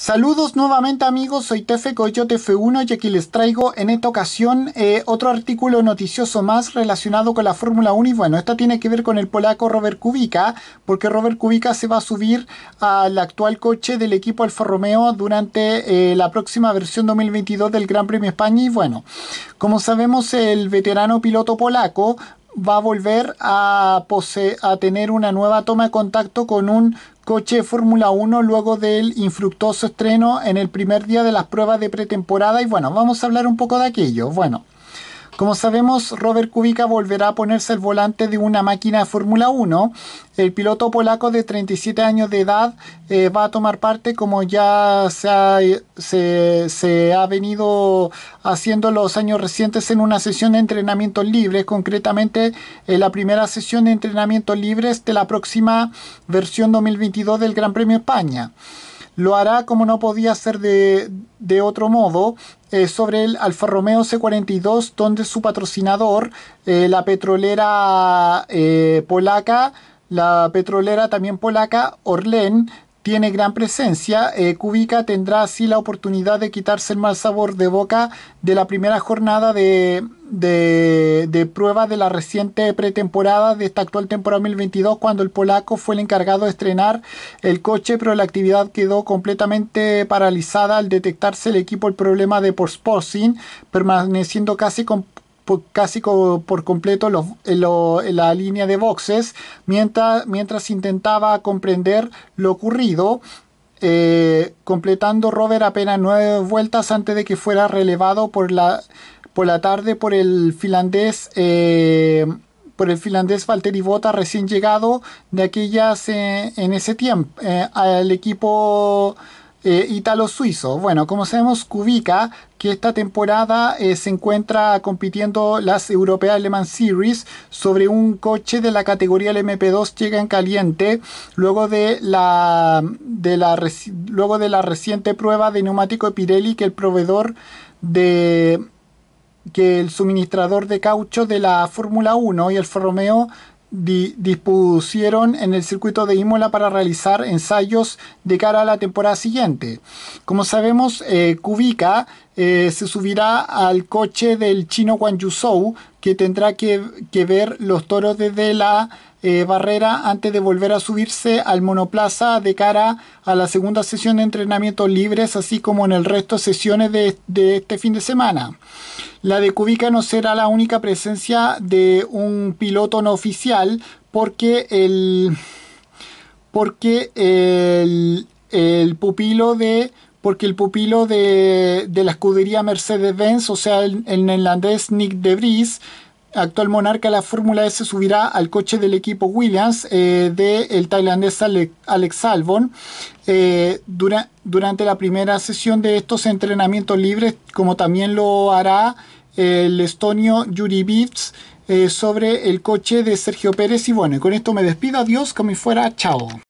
Saludos nuevamente amigos, soy Tefe Coyote F1 y aquí les traigo en esta ocasión eh, otro artículo noticioso más relacionado con la Fórmula 1 y bueno, esto tiene que ver con el polaco Robert Kubica, porque Robert Kubica se va a subir al actual coche del equipo Alfa Romeo durante eh, la próxima versión 2022 del Gran Premio España y bueno, como sabemos el veterano piloto polaco va a volver a, a tener una nueva toma de contacto con un coche Fórmula 1 luego del infructuoso estreno en el primer día de las pruebas de pretemporada y bueno, vamos a hablar un poco de aquello. Bueno, como sabemos, Robert Kubica volverá a ponerse el volante de una máquina de Fórmula 1. El piloto polaco de 37 años de edad eh, va a tomar parte como ya se ha, venido haciendo los años recientes en una sesión de entrenamientos libres, concretamente en la primera sesión de entrenamientos libres de la próxima versión 2022 del Gran Premio España. Lo hará como no podía ser de, otro modo eh, sobre el Alfa Romeo C42 donde su patrocinador, eh, la petrolera eh, polaca, la petrolera también polaca Orlen tiene gran presencia. Eh, Kubica tendrá así la oportunidad de quitarse el mal sabor de boca de la primera jornada de, de, de prueba de la reciente pretemporada de esta actual temporada 2022, cuando el polaco fue el encargado de estrenar el coche, pero la actividad quedó completamente paralizada al detectarse el equipo el problema de posing permaneciendo casi con casi por completo la línea de boxes mientras, mientras intentaba comprender lo ocurrido. Eh, completando Robert apenas nueve vueltas antes de que fuera relevado por la, por la tarde por el finlandés eh, por el finlandés Valtteri Bota recién llegado de aquellas eh, en ese tiempo al equipo eh, italo-suizo. Bueno, como sabemos, Kubica, que esta temporada eh, se encuentra compitiendo las Europea Le Mans Series sobre un coche de la categoría LMP2 llega en caliente luego de la, de la, luego de la reciente prueba de neumático Pirelli que el proveedor de que el suministrador de caucho de la Fórmula 1 y el Romeo dispusieron en el circuito de Imola para realizar ensayos de cara a la temporada siguiente. Como sabemos, eh, Kubica eh, se subirá al coche del chino Guan Yuzhou, que tendrá que, ver los toros desde la eh, barrera antes de volver a subirse al monoplaza de cara a la segunda sesión de entrenamientos libres, así como en el resto de sesiones de este fin de semana. La de Kubica no será la única presencia de un piloto no oficial porque el, porque el, pupilo de porque el pupilo de, de la escudería Mercedes-Benz, o sea, el, el neerlandés Nick de Vries, actual monarca la Fórmula S subirá al coche del equipo Williams eh, del tailandés Alex Albon eh, durante la primera sesión de estos entrenamientos libres, como también lo hará el estonio Yuri bibbs eh, sobre el coche de Sergio Pérez. Y bueno, con esto me despido, adiós, como fuera, chao.